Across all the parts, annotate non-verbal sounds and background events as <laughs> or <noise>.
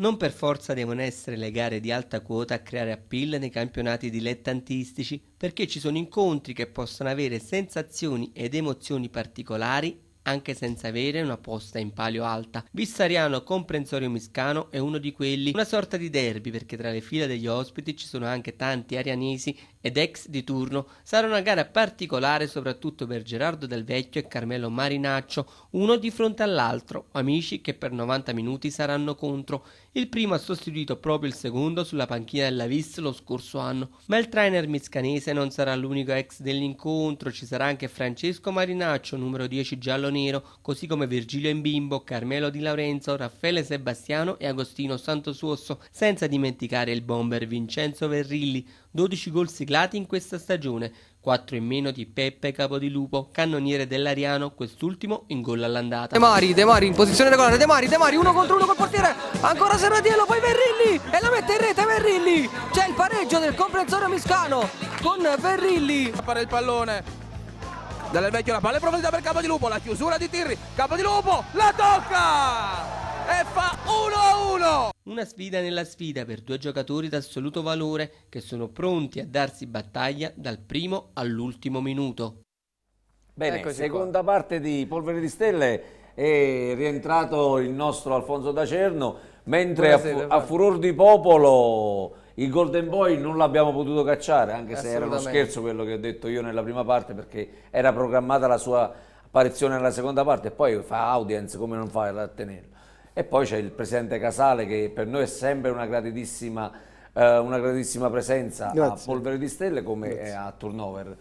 Non per forza devono essere le gare di alta quota a creare appeal nei campionati dilettantistici, perché ci sono incontri che possono avere sensazioni ed emozioni particolari anche senza avere una posta in palio alta. Vissariano Comprensorio Miscano è uno di quelli, una sorta di derby perché tra le fila degli ospiti ci sono anche tanti arianesi ed ex di turno sarà una gara particolare soprattutto per Gerardo Del Vecchio e Carmelo Marinaccio, uno di fronte all'altro, amici che per 90 minuti saranno contro. Il primo ha sostituito proprio il secondo sulla panchina della Vis lo scorso anno, ma il trainer miscanese non sarà l'unico ex dell'incontro, ci sarà anche Francesco Marinaccio, numero 10 giallo-nero, così come Virgilio Imbimbo, Carmelo Di Lorenzo, Raffaele Sebastiano e Agostino Santosuosso, senza dimenticare il bomber Vincenzo Verrilli, 12 gol siglati in questa stagione, 4 in meno di Peppe Capodilupo, cannoniere dell'Ariano, quest'ultimo in gol all'andata. De Mari, De Mari in posizione regolare, De Mari, De Mari, uno contro uno col portiere, ancora Serratiello, poi Verrilli e la mette in rete Verrilli, c'è il pareggio del comprensore Miscano con Verrilli. Appare il pallone, dal vecchio la palla è profondità per Capodilupo, la chiusura di Tirri, Capodilupo la tocca e fa 1-1. Una sfida nella sfida per due giocatori d'assoluto valore che sono pronti a darsi battaglia dal primo all'ultimo minuto. Bene, Eccoci seconda qua. parte di Polvere di Stelle è rientrato il nostro Alfonso Dacerno, mentre a, a furor di popolo il Golden Boy non l'abbiamo potuto cacciare, anche se era uno scherzo quello che ho detto io nella prima parte perché era programmata la sua apparizione nella seconda parte e poi fa audience come non fa a tenerla. E poi c'è il presidente Casale che per noi è sempre una gratitissima, eh, una gratitissima presenza Grazie. a Polvere di Stelle come a Turnover.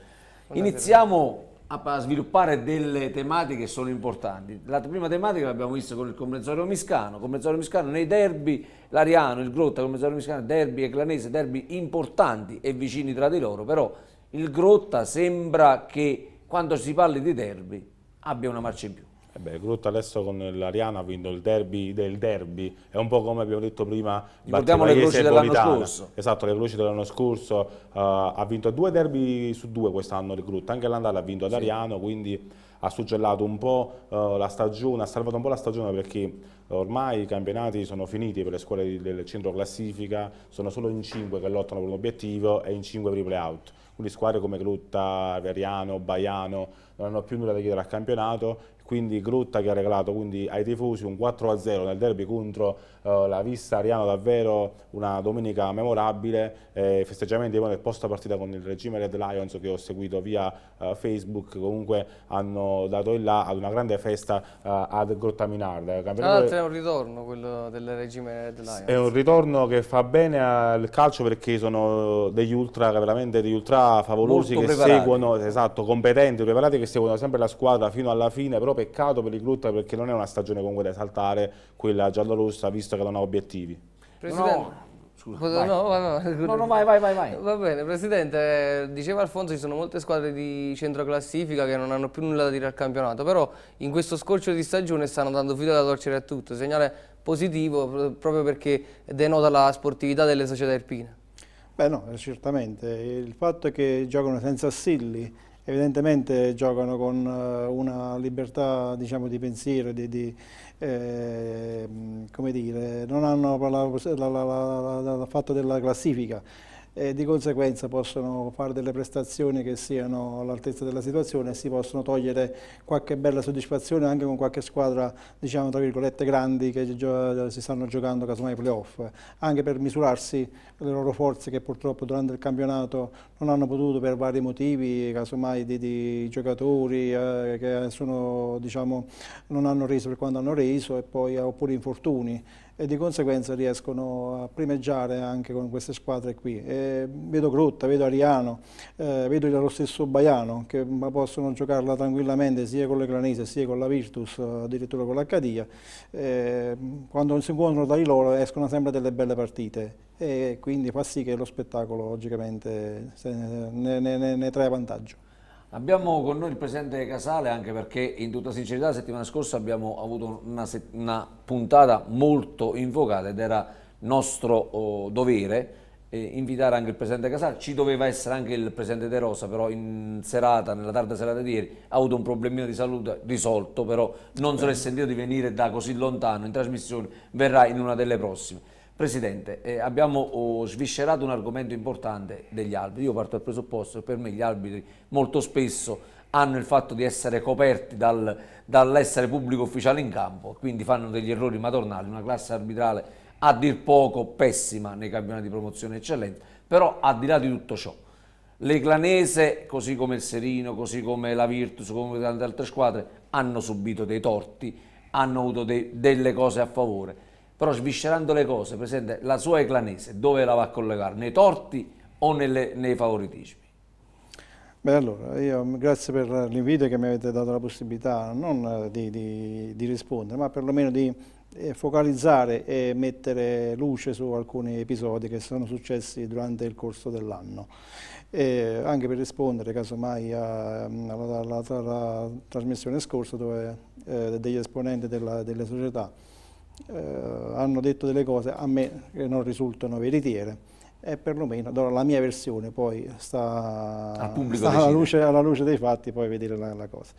Iniziamo a sviluppare delle tematiche che sono importanti. La prima tematica l'abbiamo vista con il commensorio Miscano, Commensorio Miscano nei derby, l'Ariano, il Grotta, il comprensorio Miscano, derby e Clanese, derby importanti e vicini tra di loro, però il Grotta sembra che quando si parli di derby abbia una marcia in più. Eh beh, il Groot adesso con l'Ariana ha vinto il derby del derby, è un po' come abbiamo detto prima. Ricordiamo le croci dell'anno scorso. Esatto, le croci dell'anno scorso, uh, ha vinto due derby su due quest'anno il Groot, anche l'andata ha vinto ad Ariano, quindi ha suggellato un po' uh, la stagione, ha salvato un po' la stagione perché ormai i campionati sono finiti per le scuole del centro classifica, sono solo in 5 che lottano per un obiettivo e in 5 per i play-out. Quindi squadre come Crutta, Veriano, Baiano non hanno più nulla da chiedere al campionato quindi Grotta che ha regalato quindi, ai tifosi un 4-0 nel derby contro eh, la Vista Ariano, davvero una domenica memorabile, eh, festeggiamenti del post partita con il regime Red Lions che ho seguito via eh, Facebook, comunque hanno dato il là ad una grande festa eh, ad Grotta Minarda. Eh, Tra l'altro è un ritorno quello del regime Red Lions. È un ritorno che fa bene al calcio perché sono degli ultra, veramente degli ultra favolosi Molto che preparati. seguono, esatto, competenti, preparati che seguono sempre la squadra fino alla fine, proprio peccato per i Glutta perché non è una stagione comunque da esaltare quella giallorossa visto che non ha obiettivi. Presidente, no. Scusa, vai. No, vai, no, no, vai, vai, vai. Va bene, Presidente, eh, diceva Alfonso ci sono molte squadre di centro classifica che non hanno più nulla da dire al campionato, però in questo scorcio di stagione stanno dando filo da torcere a tutto, segnale positivo proprio perché denota la sportività delle società erpine. Beh no, certamente, il fatto è che giocano senza Silli, evidentemente giocano con una libertà diciamo, di pensiero, di, di, eh, come dire, non hanno la, la, fatto della classifica, e di conseguenza possono fare delle prestazioni che siano all'altezza della situazione e si possono togliere qualche bella soddisfazione anche con qualche squadra diciamo tra virgolette grandi che si stanno giocando casomai playoff anche per misurarsi le loro forze che purtroppo durante il campionato non hanno potuto per vari motivi casomai di, di giocatori eh, che sono, diciamo, non hanno reso per quanto hanno reso e poi eh, oppure infortuni e di conseguenza riescono a primeggiare anche con queste squadre qui e eh, vedo Crotta, vedo Ariano, eh, vedo lo stesso Baiano che possono giocarla tranquillamente sia con le Clanese sia con la Virtus, addirittura con l'Accadia. Eh, quando si incontrano tra di loro escono sempre delle belle partite e quindi fa sì che lo spettacolo logicamente ne, ne, ne, ne trae vantaggio. Abbiamo con noi il presidente Casale anche perché in tutta sincerità la settimana scorsa abbiamo avuto una, una puntata molto invocata ed era nostro oh, dovere eh, invitare anche il presidente Casar, ci doveva essere anche il presidente De Rosa, però in serata, nella tarda serata di ieri, ha avuto un problemino di salute risolto, però non se l'è sentito di venire da così lontano in trasmissione, verrà in una delle prossime. Presidente, eh, abbiamo oh, sviscerato un argomento importante degli arbitri, io parto dal presupposto che per me gli arbitri molto spesso hanno il fatto di essere coperti dal, dall'essere pubblico ufficiale in campo, quindi fanno degli errori madornali, una classe arbitrale a dir poco pessima nei campionati di promozione eccellente, però al di là di tutto ciò, l'Eclanese, così come il Serino, così come la Virtus, come tante altre squadre, hanno subito dei torti, hanno avuto dei, delle cose a favore, però sviscerando le cose, Presidente, la sua Eclanese dove la va a collegare? Nei torti o nelle, nei favoritismi? Beh allora, io grazie per l'invito che mi avete dato la possibilità non di, di, di rispondere, ma perlomeno di focalizzare e mettere luce su alcuni episodi che sono successi durante il corso dell'anno. anche per rispondere casomai alla, trasmissione scorsa dove eh, degli esponenti della, delle società eh, hanno detto delle cose a me che non risultano veritiere e perlomeno allora, la mia versione poi sta, sta alla, luce, alla, luce, dei fatti poi vedere la, la cosa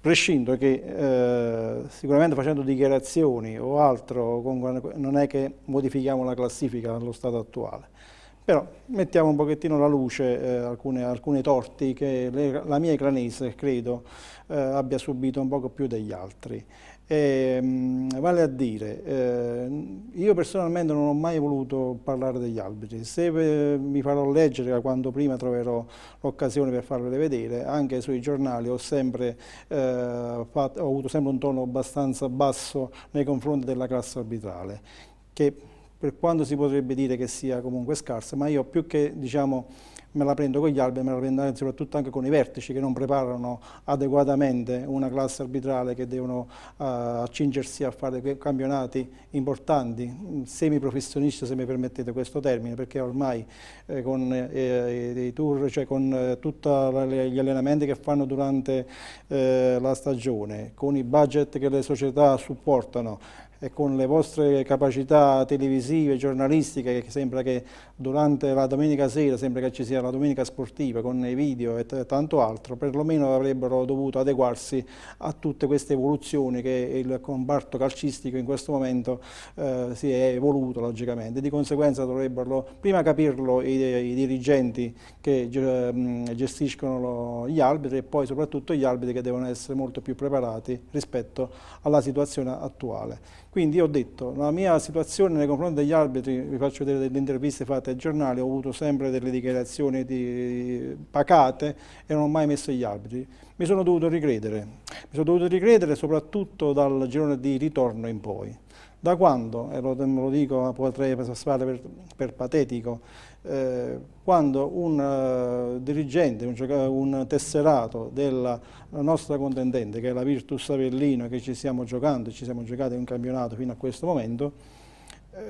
prescindo che eh, sicuramente facendo dichiarazioni o altro non è che modifichiamo la classifica allo stato attuale, però mettiamo un pochettino alla luce eh, alcune, alcune, torti che le, la mia Eclanese credo eh, abbia subito un poco più degli altri. E, ehm, vale a dire, eh, io personalmente non ho mai voluto parlare degli alberi, se eh, mi farò leggere quando prima troverò l'occasione per farvele vedere, anche sui giornali ho, sempre, eh, fatto, ho avuto sempre un tono abbastanza basso nei confronti della classe arbitrale, che per quanto si potrebbe dire che sia comunque scarsa, ma io più che diciamo, me la prendo con gli alberi, me la prendo soprattutto anche con i vertici che non preparano adeguatamente una classe arbitrale che devono uh, accingersi a fare campionati importanti, mm, semiprofessionisti se mi permettete questo termine, perché ormai eh, con eh, i, tour, cioè con eh, tutti gli allenamenti che fanno durante eh, la stagione, con i budget che le società supportano, e con le vostre capacità televisive, giornalistiche, che sembra che durante la domenica sera, sembra che ci sia la domenica sportiva con i video e tanto altro, perlomeno avrebbero dovuto adeguarsi a tutte queste evoluzioni che il comparto calcistico in questo momento eh, si è evoluto logicamente. Di conseguenza dovrebbero prima capirlo i, i dirigenti che mm, gestiscono lo, gli arbitri e poi soprattutto gli arbitri che devono essere molto più preparati rispetto alla situazione attuale. Quindi ho detto, la mia situazione nei confronti degli arbitri, vi faccio vedere delle interviste fatte ai giornali, ho avuto sempre delle dichiarazioni di pacate e non ho mai messo gli arbitri. Mi sono dovuto ricredere, mi sono dovuto ricredere soprattutto dal girone di ritorno in poi. Da quando, e lo, lo dico, potrei passare per, per patetico, eh, quando un uh, dirigente, un, un, tesserato della nostra contendente, che è la Virtus Avellino, che ci stiamo giocando, ci siamo giocati in campionato fino a questo momento, eh,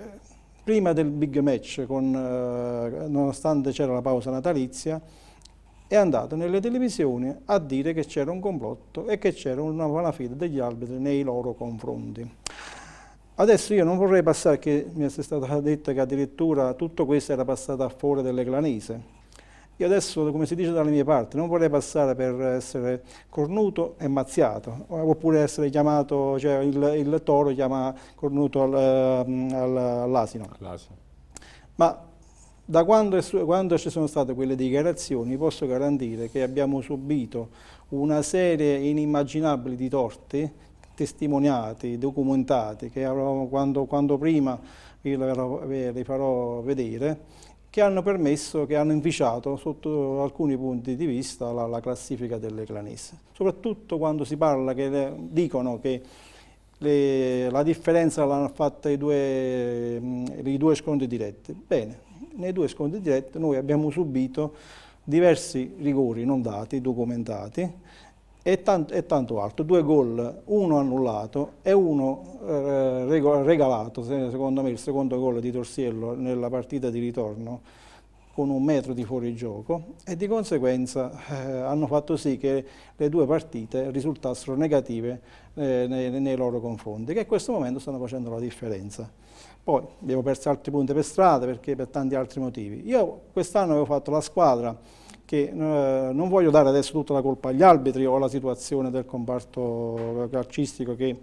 prima del big match, con, eh, nonostante c'era la pausa natalizia, è andato nelle televisioni a dire che c'era un complotto e che c'era una malafida degli arbitri nei loro confronti. Adesso io non vorrei passare, che mi è stata detta che addirittura tutto questo era passato a fuori favore clanese. Io adesso, come si dice dalle mie parti, non vorrei passare per essere cornuto e mazziato, oppure essere chiamato, cioè il, il toro chiama cornuto al, ehm, al, all'asino. All'asino. Ma da quando, quando, ci sono state quelle dichiarazioni posso garantire che abbiamo subito una serie inimmaginabile di torti testimoniati, documentati, che avevamo quando, quando prima vi, li farò vedere, che hanno permesso, che hanno inficiato sotto alcuni punti di vista la, la classifica delle clanesse. Soprattutto quando si parla, che le, dicono che le, la differenza l'hanno fatta i due, i due scontri diretti. Bene, nei due scontri diretti noi abbiamo subito diversi rigori non dati, documentati, e tanto, e tanto altro, due gol, uno annullato e uno eh, regalato, secondo me il secondo gol di Torsiello nella partita di ritorno con un metro di fuorigioco e di conseguenza eh, hanno fatto sì che le due partite risultassero negative eh, nei, nei, loro confronti, che in questo momento stanno facendo la differenza. Poi abbiamo perso altri punti per strada perché per tanti altri motivi. Io quest'anno avevo fatto la squadra che eh, non voglio dare adesso tutta la colpa agli arbitri o alla situazione del comparto calcistico che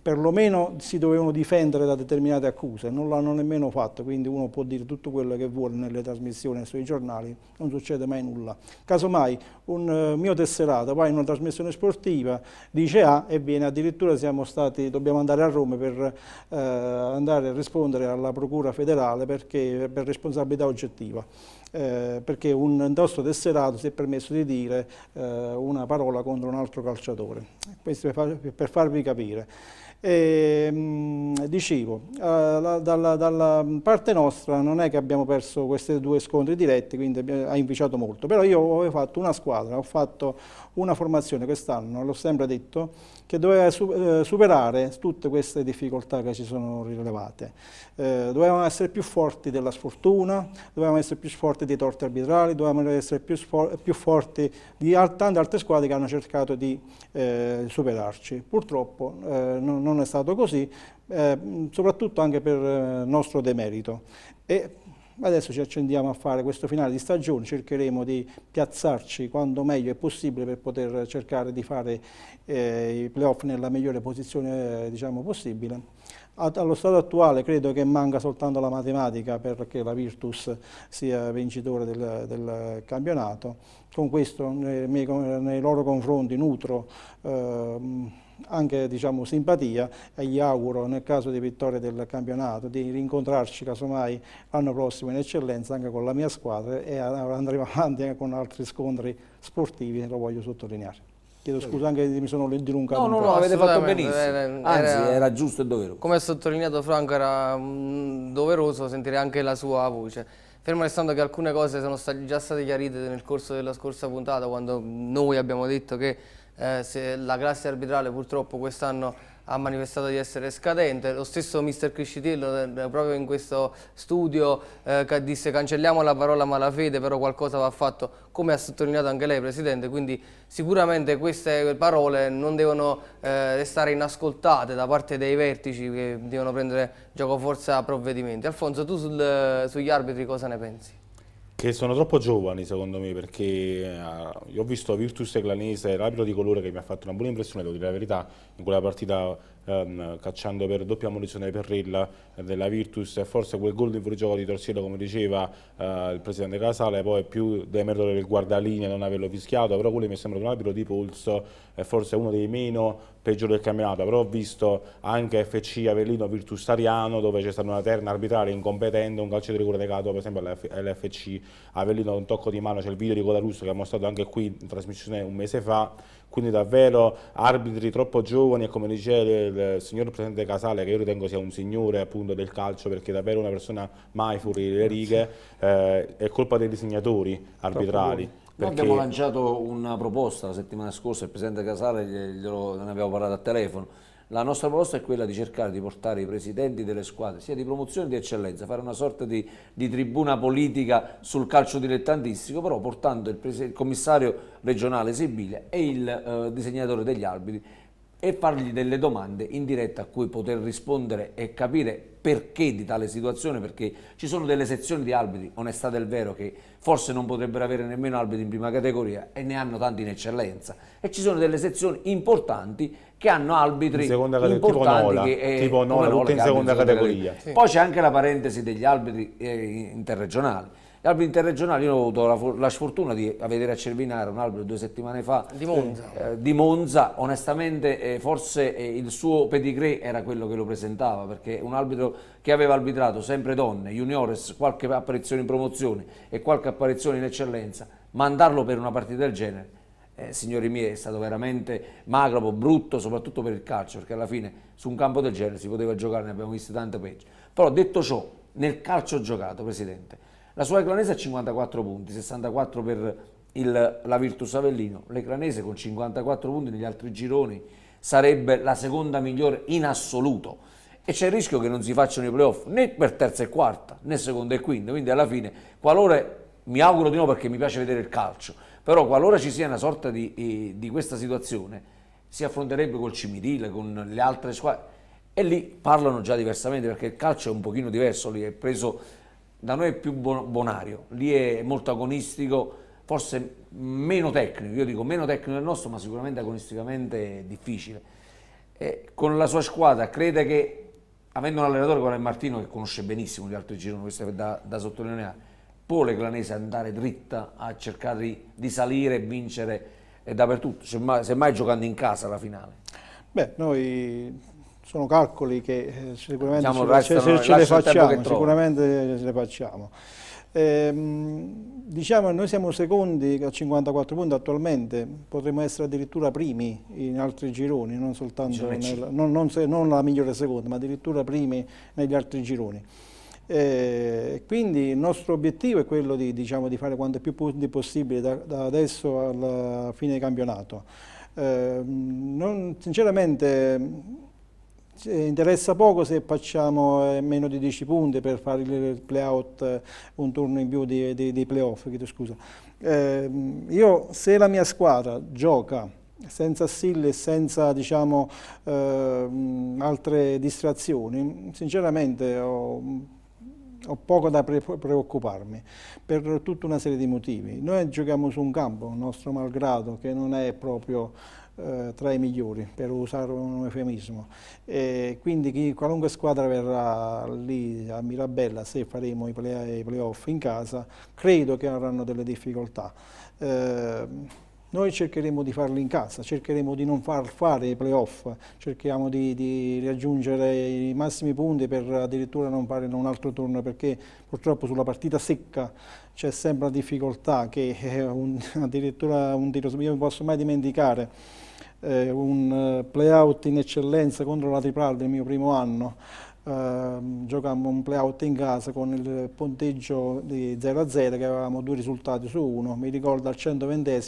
perlomeno si dovevano difendere da determinate accuse, non l'hanno nemmeno fatto, quindi uno può dire tutto quello che vuole nelle trasmissioni sui giornali, non succede mai nulla. Casomai un eh, mio tesserato va in una trasmissione sportiva, dice A ah, e viene addirittura siamo stati, dobbiamo andare a Roma per eh, andare a rispondere alla Procura federale perché, per responsabilità oggettiva. Eh, perché un nostro tesserato si è permesso di dire eh, una parola contro un altro calciatore. Questo per farvi capire. E, ehm, dicevo, eh, dalla, dalla, parte nostra non è che abbiamo perso questi due scontri diretti, quindi ha inficiato molto, però io avevo fatto una squadra, ho fatto una formazione quest'anno, l'ho sempre detto, che doveva eh, superare tutte queste difficoltà che ci sono rilevate. Eh, dovevamo essere più forti della sfortuna, dovevamo essere più forti dei torti arbitrali, dovevamo essere più, più forti di al tante altre squadre che hanno cercato di eh, superarci. Purtroppo eh, non è stato così, eh, soprattutto anche per eh, nostro demerito. E, Adesso ci accendiamo a fare questo finale di stagione, cercheremo di piazzarci quando meglio è possibile per poter cercare di fare eh, i playoff nella migliore posizione eh, diciamo, possibile. allo stato attuale credo che manca soltanto la matematica perché la Virtus sia vincitore del, del campionato. Con questo nei, nei, nei, loro confronti nutro... Eh, anche diciamo, simpatia e gli auguro nel caso di vittoria del campionato di rincontrarci casomai l'anno prossimo in eccellenza anche con la mia squadra e andremo avanti anche con altri scontri sportivi, lo voglio sottolineare. Chiedo scusa anche se mi sono dilungato. No, no, no, avete fatto benissimo. Anzi, era, era, giusto e doveroso. Come ha sottolineato Franco, era mm, doveroso sentire anche la sua voce. Fermo restando che alcune cose sono già state chiarite nel corso della scorsa puntata, quando noi abbiamo detto che eh, se la classe arbitrale purtroppo quest'anno ha manifestato di essere scadente, lo stesso mister Criscitiello eh, proprio in questo studio eh, disse cancelliamo la parola malafede però qualcosa va fatto come ha sottolineato anche lei Presidente, quindi sicuramente queste parole non devono eh, restare inascoltate da parte dei vertici che devono prendere gioco forza provvedimenti. Alfonso tu sul, eh, sugli arbitri cosa ne pensi? Che sono troppo giovani secondo me perché eh, io ho visto Virtus Eclanese, l'arbitro di colore che mi ha fatto una buona impressione, devo dire la verità, in quella partita ehm, cacciando per doppia munizione Perrella eh, della Virtus e forse quel gol di fuori di Torsiello come diceva eh, il presidente Casale poi è più demerito del guardalinea non averlo fischiato, però quello mi sembra un arbitro di polso, è forse uno dei meno peggiore del campionato, però ho visto anche FC Avellino Virtus Tariano dove c'è stata una terna arbitrale incompetente, un calcio di rigore negato per esempio all'FC Avellino un tocco di mano, c'è il video di Coda Russo che ha mostrato anche qui in trasmissione un mese fa, quindi davvero arbitri troppo giovani e come dice il, signor Presidente Casale che io ritengo sia un signore appunto del calcio perché è davvero una persona mai fuori le righe, eh, è colpa dei disegnatori arbitrali. Perché... Noi abbiamo lanciato una proposta la settimana scorsa, il Presidente Casale glielo, ne abbiamo parlato a telefono, la nostra proposta è quella di cercare di portare i presidenti delle squadre, sia di promozione che di eccellenza, fare una sorta di, di, tribuna politica sul calcio dilettantistico, però portando il, il commissario regionale Sibiglia e il eh, disegnatore degli arbitri e fargli delle domande in diretta a cui poter rispondere e capire perché di tale situazione, perché ci sono delle sezioni di arbitri, onestà del vero, che forse non potrebbero avere nemmeno arbitri in prima categoria e ne hanno tanti in eccellenza. E ci sono delle sezioni importanti che hanno arbitri in categoria, importanti tipo Nola, che, eh, tipo Nola, Nola in seconda categoria. categoria. Sì. Poi c'è anche la parentesi degli arbitri eh, interregionali gli alberi interregionali, io ho avuto la, la sfortuna di vedere a Cervinare un albero due settimane fa di Monza, eh, eh, di Monza. onestamente eh, forse eh, il suo pedigree era quello che lo presentava perché un arbitro che aveva arbitrato sempre donne, juniores, qualche apparizione in promozione e qualche apparizione in eccellenza, mandarlo per una partita del genere eh, signori miei, è stato veramente magro, brutto, soprattutto per il calcio, perché alla fine su un campo del genere si poteva giocare, ne abbiamo visto tante peggio. Però detto ciò, nel calcio giocato, Presidente, la sua Eclanese ha 54 punti, 64 per il, la Virtus Avellino. L'Eclanese con 54 punti negli altri gironi sarebbe la seconda migliore in assoluto. E c'è il rischio che non si facciano i playoff né per terza e quarta, né seconda e quinta. Quindi alla fine, qualora, mi auguro di no perché mi piace vedere il calcio, però qualora ci sia una sorta di, eh, di questa situazione, si affronterebbe col Cimirile, con le altre squadre. E lì parlano già diversamente perché il calcio è un pochino diverso, lì è preso da noi è più bonario, lì è molto agonistico, forse meno tecnico, io dico meno tecnico del nostro, ma sicuramente agonisticamente difficile. E con la sua squadra crede che, avendo un allenatore come Martino che conosce benissimo gli altri gironi, questo è da, da sottolineare, può l'Eclanese andare dritta a cercare di, di salire e vincere eh, dappertutto, semmai giocando in casa la finale? Beh, noi sono calcoli che eh, sicuramente diciamo, ce, restano, se, ce le facciamo, sicuramente le facciamo. Ehm, diciamo noi siamo secondi a 54 punti attualmente, potremmo essere addirittura primi in altri gironi, non soltanto nel, non, non, se, non la migliore seconda, ma addirittura primi negli altri gironi. Eh, quindi il nostro obiettivo è quello di, diciamo, di fare quanto più punti possibile da, da, adesso alla fine del campionato. Eh, non, sinceramente interessa poco se facciamo eh, meno di 10 punti per fare il playout eh, un turno in più di, dei, dei playoff, chiedo scusa. Eh, io se la mia squadra gioca senza stille e senza diciamo, eh, altre distrazioni, sinceramente ho ho poco da preoccuparmi per tutta una serie di motivi. Noi giochiamo su un campo, il nostro malgrado, che non è proprio eh, tra i migliori, per usare un eufemismo. E quindi chi, qualunque squadra verrà lì a Mirabella, se faremo i, playoff in casa, credo che avranno delle difficoltà. Eh, noi cercheremo di farli in casa, cercheremo di non far fare i playoff, cerchiamo di, di, raggiungere i massimi punti per addirittura non fare un altro turno perché purtroppo sulla partita secca c'è sempre la difficoltà che eh, un, <laughs> addirittura un tiro, io non posso mai dimenticare eh, un eh, playout in eccellenza contro la Tripral del mio primo anno. Uh, giocammo un playout in casa con il punteggio di 0-0 a che avevamo due risultati su uno. Mi ricordo al 120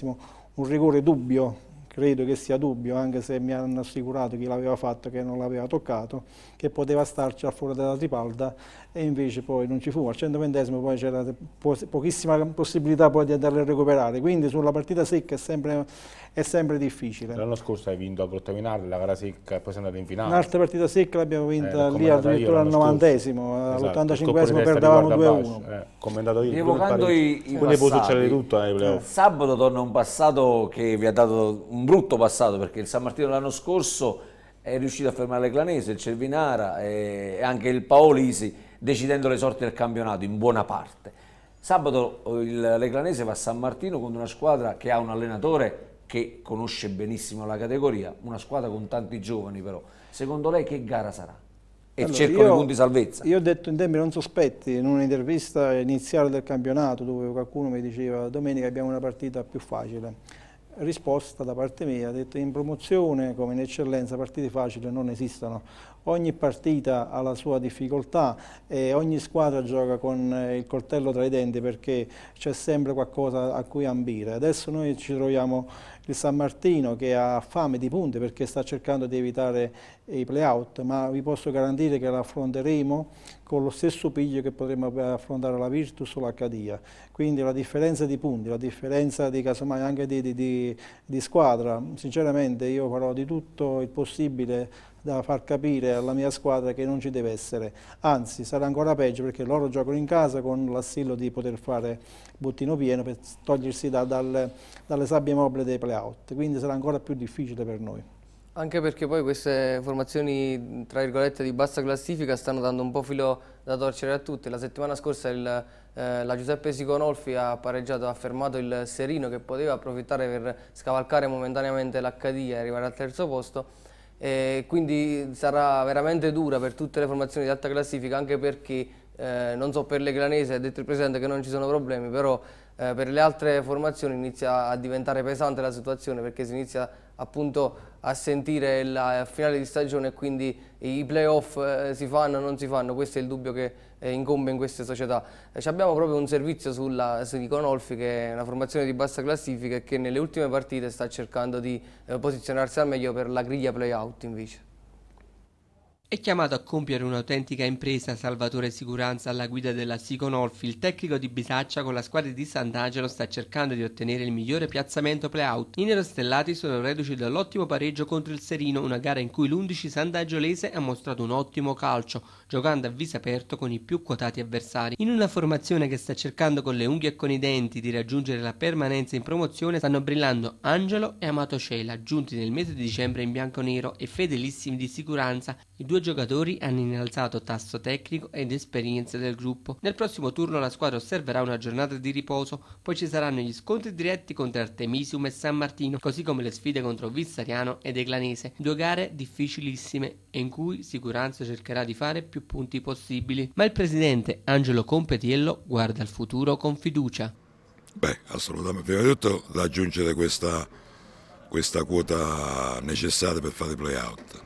un rigore dubbio, credo che sia dubbio, anche se mi hanno assicurato chi l'aveva fatto che non l'aveva toccato, che poteva starci al fuori della Tripalda e invece poi non ci fu, al 120 poi c'era po pochissima possibilità poi di andarlo a recuperare, quindi sulla partita secca è sempre, è sempre difficile. L'anno scorso hai vinto a Grottavinale la gara secca e poi sei andato in finale. Un'altra partita secca l'abbiamo eh, vinta eh, lì addirittura al 90 esimo all'85 esimo perdavamo 2-1. Eh, commentato io. Rievocando i, i Quindi può succedere tutto nei eh, playoff. Eh, sabato torna un passato che vi ha dato un brutto passato perché il San Martino l'anno scorso è riuscito a fermare le Clanese, il Cervinara e anche il Paolisi decidendo le sorti del campionato in buona parte. Sabato eh, il Leclanese va a San Martino con una squadra che ha un allenatore che conosce benissimo la categoria, una squadra con tanti giovani però. Secondo lei che gara sarà? E allora, cercano i punti di salvezza. Io ho detto in tempi non sospetti, in un'intervista iniziale del campionato dove qualcuno mi diceva domenica abbiamo una partita più facile risposta da parte mia, ha detto in promozione come in eccellenza partite facili non esistono, ogni partita ha la sua difficoltà e ogni squadra gioca con eh, il coltello tra i denti perché c'è sempre qualcosa a cui ambire. Adesso noi ci troviamo il San Martino che ha fame di punte perché sta cercando di evitare i play-out, ma vi posso garantire che l'affronteremo con lo stesso piglio che potremmo affrontare la Virtus o la Quindi la differenza di punti, la differenza di casomai anche di, di, di, di squadra, sinceramente io farò di tutto il possibile da far capire alla mia squadra che non ci deve essere, anzi sarà ancora peggio perché loro giocano in casa con l'assillo di poter fare bottino pieno per togliersi da, dal, dalle sabbie mobili dei playout, quindi sarà ancora più difficile per noi. Anche perché poi queste formazioni, tra virgolette, di bassa classifica stanno dando un po' filo da torcere a tutte. La settimana scorsa il, eh, la Giuseppe Siconolfi ha pareggiato, ha fermato il Serino che poteva approfittare per scavalcare momentaneamente l'Hd e arrivare al terzo posto. E quindi sarà veramente dura per tutte le formazioni di alta classifica, anche perché, eh, non so per le granese, ha detto il Presidente che non ci sono problemi, però eh, per le altre formazioni inizia a diventare pesante la situazione perché si inizia appunto a sentire la finale di stagione e quindi i playoff eh, si fanno o non si fanno, questo è il dubbio che eh, incombe in queste società. Eh, ci abbiamo proprio un servizio sulla, su di Conolfi che è una formazione di bassa classifica e che nelle ultime partite sta cercando di posizionarsi al meglio per la griglia playout invece. È chiamato a compiere un'autentica impresa Salvatore Sicuranza alla guida della Siconolfi, il tecnico di Bisaccia con la squadra di Sant'Angelo sta cercando di ottenere il migliore piazzamento play-out. I nerostellati sono reduci dall'ottimo pareggio contro il Serino, una gara in cui l'11 sant'angiolese ha mostrato un ottimo calcio, giocando a viso aperto con i più quotati avversari. In una formazione che sta cercando con le unghie e con i denti di raggiungere la permanenza in promozione stanno brillando Angelo e Amato Cela, giunti nel mese di dicembre in bianco-nero e fedelissimi di Sicuranza i due giocatori hanno innalzato tasso tecnico ed esperienza del gruppo. Nel prossimo turno la squadra osserverà una giornata di riposo, poi ci saranno gli scontri diretti contro Artemisium e San Martino, così come le sfide contro Vissariano ed Eglanese, due gare difficilissime e in cui Sicuranza cercherà di fare più punti possibili. Ma il presidente Angelo Competiello guarda il futuro con fiducia. Beh, assolutamente, prima di tutto da aggiungere questa, questa quota necessaria per fare i playout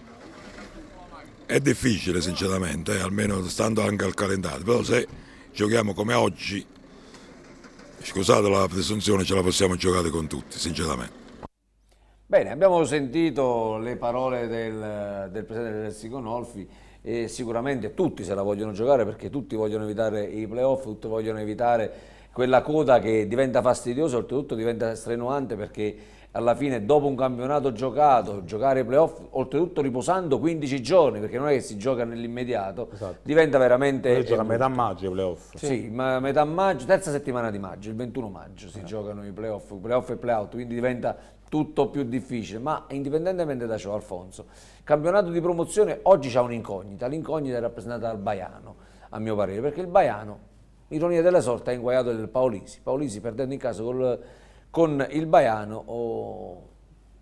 è difficile sinceramente, eh, almeno stando anche al calendario, però se giochiamo come oggi, scusate la presunzione, ce la possiamo giocare con tutti, sinceramente. Bene, abbiamo sentito le parole del, del presidente del Siconolfi e sicuramente tutti se la vogliono giocare perché tutti vogliono evitare i playoff, tutti vogliono evitare quella coda che diventa fastidiosa, oltretutto diventa strenuante perché alla fine dopo un campionato giocato, giocare i playoff, oltretutto riposando 15 giorni, perché non è che si gioca nell'immediato, esatto. diventa veramente... Noi gioca a metà maggio i playoff. Sì, sì ma metà maggio, terza settimana di maggio, il 21 maggio si eh. giocano i playoff, playoff e playout, quindi diventa tutto più difficile, ma indipendentemente da ciò Alfonso, campionato di promozione oggi c'è un'incognita, l'incognita è rappresentata dal Baiano, a mio parere, perché il Baiano, ironia della sorte, ha inguaiato del Paolisi, Paolisi perdendo in casa col con il Baiano o,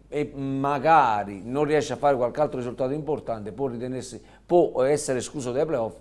e magari non riesce a fare qualche altro risultato importante, può, può essere escluso dai playoff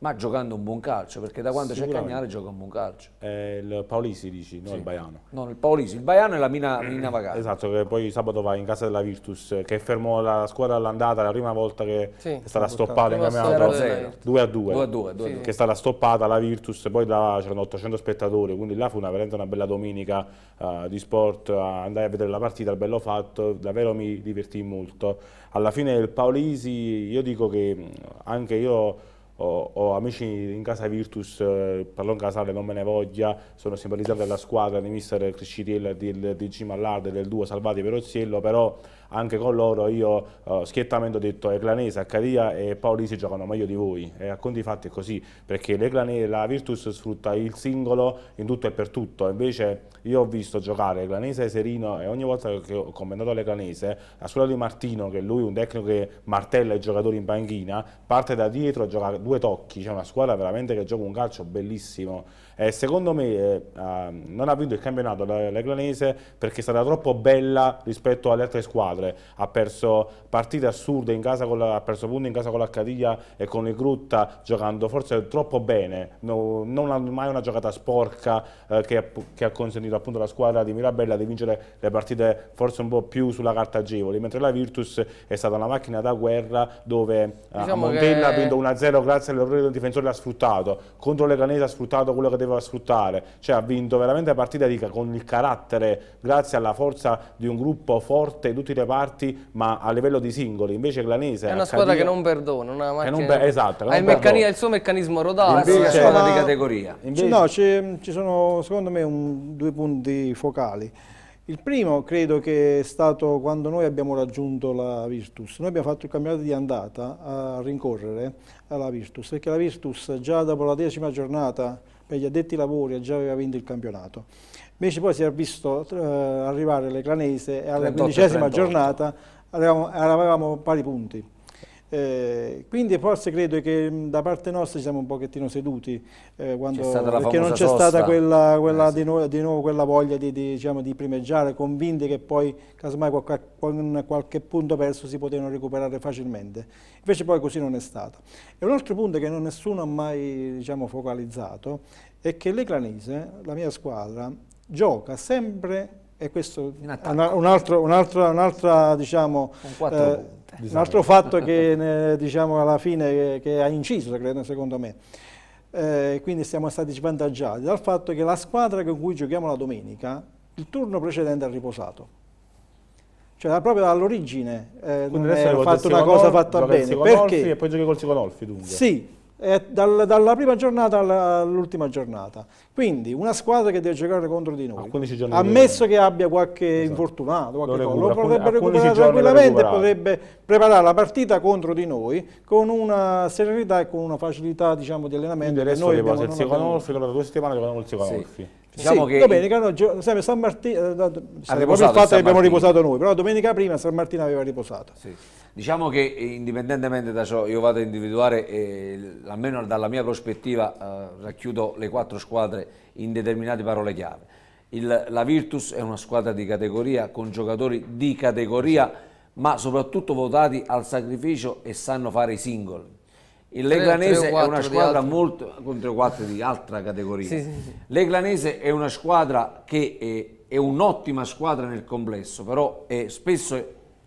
ma giocando un buon calcio, perché da quando c'è Cagnale gioca un buon calcio. Eh, il Paolisi dici, non sì. il Baiano. No, il Paolisi, il Baiano è la mina, mina vagante. Esatto, che poi sabato va in casa della Virtus, che fermò la squadra all'andata la prima volta che sì, è stata stoppata in campionato. 2 a 2. 2 a 2, Che è stata stoppata la Virtus, poi c'erano 800 spettatori, quindi là fu una, veramente una bella domenica uh, di sport, uh, andai a vedere la partita, il bello fatto, davvero mi divertì molto. Alla fine il Paolisi, io dico che anche io ho, amici in casa Virtus, eh, Pallon Casale non me ne voglia, sono simpatizzante della squadra, di mister Criscitiella, di, di Gimallard, del duo Salvati per Oziello, però anche con loro io uh, schiettamente ho detto Eclanè, eh, Saccaria e Paolisi giocano meglio di voi e a conti fatti è così perché l'Eclanè la Virtus sfrutta il singolo in tutto e per tutto invece io ho visto giocare Eclanese e Serino e ogni volta che ho commentato l'Eclanese la squadra di Martino che lui è un tecnico che martella i giocatori in panchina parte da dietro a giocare due tocchi c'è cioè una squadra veramente che gioca un calcio bellissimo eh, secondo me eh, ah, non ha vinto il campionato l'Eglanese perché è stata troppo bella rispetto alle altre squadre. Ha perso partite assurde in casa con la, ha perso punti in casa con la Cadiglia e con il Grutta giocando forse troppo bene. No, non ha mai una giocata sporca eh, che, che, ha consentito appunto alla squadra di Mirabella di vincere le partite forse un po' più sulla carta agevoli, mentre la Virtus è stata una macchina da guerra dove ah, diciamo Montella che... ha vinto 1-0 grazie all'errore del difensore l'ha sfruttato, contro l'Eglanese ha sfruttato quello che poteva sfruttare, cioè ha vinto veramente partita dica, con il carattere, grazie alla forza di un gruppo forte, tutte le parti, ma a livello di singoli, invece Glanese... È una squadra che non perdona, una macchina... Non per, esatto, ha il, meccanismo, il suo meccanismo rodato, è una squadra di cioè, categoria. Invece... No, ci sono secondo me un, due punti focali. Il primo credo che è stato quando noi abbiamo raggiunto la Virtus. Noi abbiamo fatto il campionato di andata a rincorrere alla Virtus, perché la Virtus già dopo la decima giornata per gli addetti ai lavori già aveva vinto il campionato. Invece poi si è visto eh, arrivare l'Eclanese e alla quindicesima giornata avevamo, eravamo pari punti. Eh, quindi forse credo che mm, da parte nostra ci siamo un pochettino seduti eh, quando, perché non c'è stata quella, quella eh, sì. di, nuovo, di, nuovo, quella voglia di, di, diciamo, di, primeggiare convinti che poi casomai qualche, con qualche punto perso si potevano recuperare facilmente invece poi così non è stato e un altro punto che non nessuno ha mai diciamo, focalizzato è che l'Eclanese, la mia squadra gioca sempre e questo in Un altro, un altro, un altro, diciamo, eh, un diciamo. altro fatto che <laughs> diciamo, alla fine che ha inciso, credo, secondo me. Eh, quindi siamo stati svantaggiati dal fatto che la squadra con cui giochiamo la domenica, il turno precedente ha riposato cioè proprio dall'origine eh, non è fatto una cosa fatta bene perché e poi giochi col Siconolfi dunque sì eh, dal, dalla prima giornata all'ultima giornata. Quindi una squadra che deve giocare contro di noi, ammesso che abbia qualche esatto. infortunato, qualche lo, recupera, lo potrebbe recuperare tranquillamente e potrebbe preparare la partita contro di noi con una serenità e con una facilità diciamo, di allenamento. Quindi adesso noi le cose, il secondo loro due settimane giocano col Siconorfi. Sì. Diciamo sì, che domenica, no, sempre San Martino, abbiamo riposato noi, però domenica prima San Martino aveva riposato. Sì. Diciamo che eh, indipendentemente da ciò io vado a individuare, eh, almeno dalla mia prospettiva, eh, racchiudo le quattro squadre in determinate parole chiave. Il, la Virtus è una squadra di categoria, con giocatori di categoria, ma soprattutto votati al sacrificio e sanno fare i singoli il Legranese 3, 3 è una squadra molto contro 4 di altra categoria. Sì, sì, sì. Legranese è una squadra che è, è un'ottima squadra nel complesso, però è, spesso è,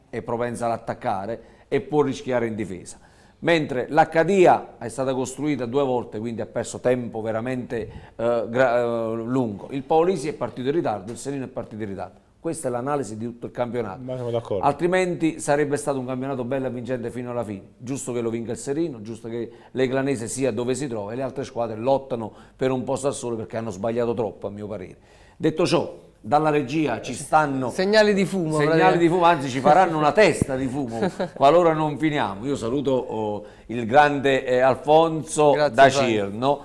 è propensa ad attaccare e può rischiare in difesa. Mentre l'Accadia è stata costruita due volte, quindi ha perso tempo veramente eh, eh lungo. Il Paolisi è partito in ritardo, il Serino è partito in ritardo. Questa è l'analisi di tutto il campionato. Ma siamo d'accordo. Altrimenti sarebbe stato un campionato bello e vincente fino alla fine. Giusto che lo vinca il Serino, giusto che l'Eglanese sia dove si trova e le altre squadre lottano per un posto al sole perché hanno sbagliato troppo a mio parere. Detto ciò, dalla regia ci stanno segnali di fumo, segnali di fumo anzi ci faranno una testa di fumo <laughs> qualora non finiamo. Io saluto oh, il grande eh, Alfonso Grazie, da Cirno.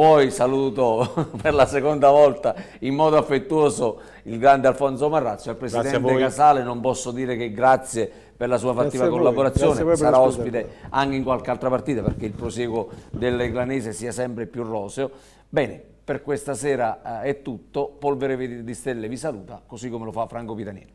Poi saluto <laughs> per la seconda volta in modo affettuoso il grande Alfonso Marrazzo, al Presidente Casale non posso dire che grazie per la sua fattiva collaborazione, sarà ospite anche in qualche altra partita perché il proseguo dell'Eglanese sia sempre più roseo. Bene, per questa sera eh, è tutto, Polvere di Stelle vi saluta, così come lo fa Franco Pitaniero.